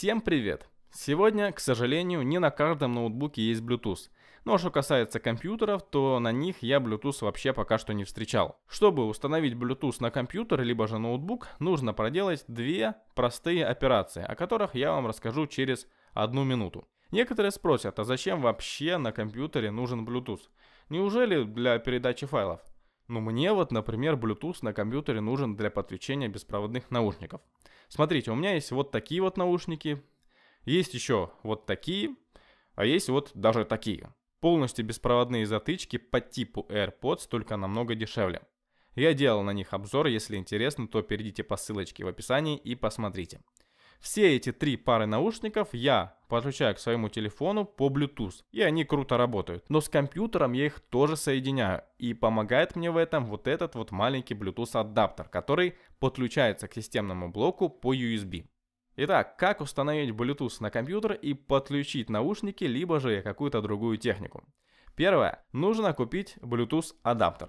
Всем привет! Сегодня, к сожалению, не на каждом ноутбуке есть Bluetooth. Но что касается компьютеров, то на них я Bluetooth вообще пока что не встречал. Чтобы установить Bluetooth на компьютер, либо же ноутбук, нужно проделать две простые операции, о которых я вам расскажу через одну минуту. Некоторые спросят, а зачем вообще на компьютере нужен Bluetooth? Неужели для передачи файлов? Ну, мне вот, например, Bluetooth на компьютере нужен для подключения беспроводных наушников. Смотрите, у меня есть вот такие вот наушники, есть еще вот такие, а есть вот даже такие. Полностью беспроводные затычки по типу AirPods, только намного дешевле. Я делал на них обзор, если интересно, то перейдите по ссылочке в описании и посмотрите. Все эти три пары наушников я подключаю к своему телефону по Bluetooth, и они круто работают. Но с компьютером я их тоже соединяю, и помогает мне в этом вот этот вот маленький Bluetooth адаптер, который подключается к системному блоку по USB. Итак, как установить Bluetooth на компьютер и подключить наушники, либо же какую-то другую технику? Первое. Нужно купить Bluetooth адаптер.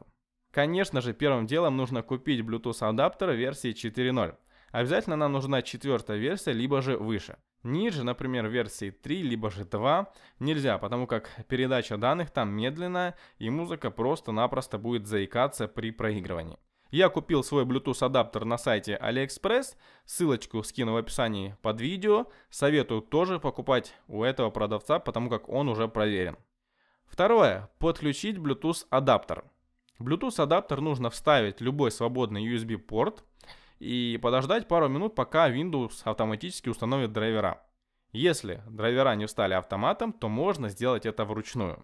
Конечно же, первым делом нужно купить Bluetooth адаптер версии 4.0 обязательно нам нужна четвертая версия, либо же выше. Ниже, например, версии 3, либо же 2 нельзя, потому как передача данных там медленная, и музыка просто-напросто будет заикаться при проигрывании. Я купил свой Bluetooth адаптер на сайте AliExpress, ссылочку скину в описании под видео. Советую тоже покупать у этого продавца, потому как он уже проверен. Второе. Подключить Bluetooth адаптер. Bluetooth адаптер нужно вставить любой свободный USB порт, и подождать пару минут, пока Windows автоматически установит драйвера. Если драйвера не встали автоматом, то можно сделать это вручную.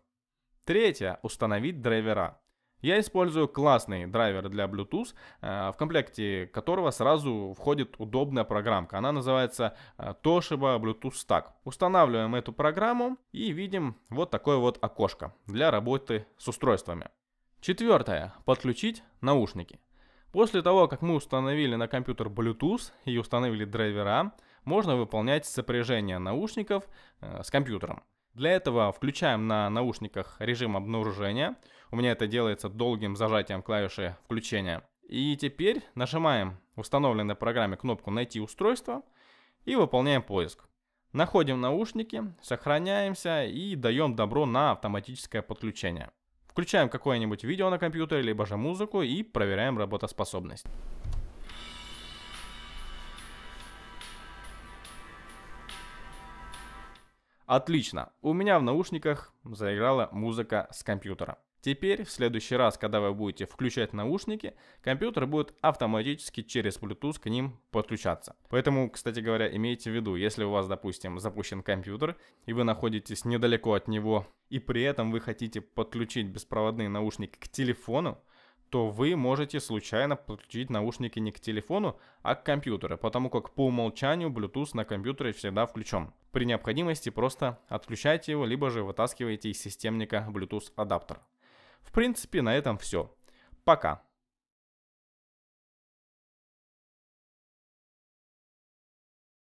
Третье. Установить драйвера. Я использую классный драйвер для Bluetooth, э, в комплекте которого сразу входит удобная программка. Она называется э, Toshiba Bluetooth Stack. Устанавливаем эту программу и видим вот такое вот окошко для работы с устройствами. Четвертое. Подключить наушники. После того, как мы установили на компьютер Bluetooth и установили драйвера, можно выполнять сопряжение наушников э, с компьютером. Для этого включаем на наушниках режим обнаружения. У меня это делается долгим зажатием клавиши включения. И теперь нажимаем установленной программе кнопку «Найти устройство» и выполняем поиск. Находим наушники, сохраняемся и даем добро на автоматическое подключение. Включаем какое-нибудь видео на компьютере, либо же музыку и проверяем работоспособность. Отлично, у меня в наушниках заиграла музыка с компьютера. Теперь, в следующий раз, когда вы будете включать наушники, компьютер будет автоматически через Bluetooth к ним подключаться. Поэтому, кстати говоря, имейте в виду, если у вас, допустим, запущен компьютер, и вы находитесь недалеко от него и при этом вы хотите подключить беспроводные наушники к телефону, то вы можете случайно подключить наушники не к телефону, а к компьютеру, потому как по умолчанию Bluetooth на компьютере всегда включен. При необходимости просто отключайте его, либо же вытаскиваете из системника Bluetooth адаптер. В принципе, на этом все. Пока.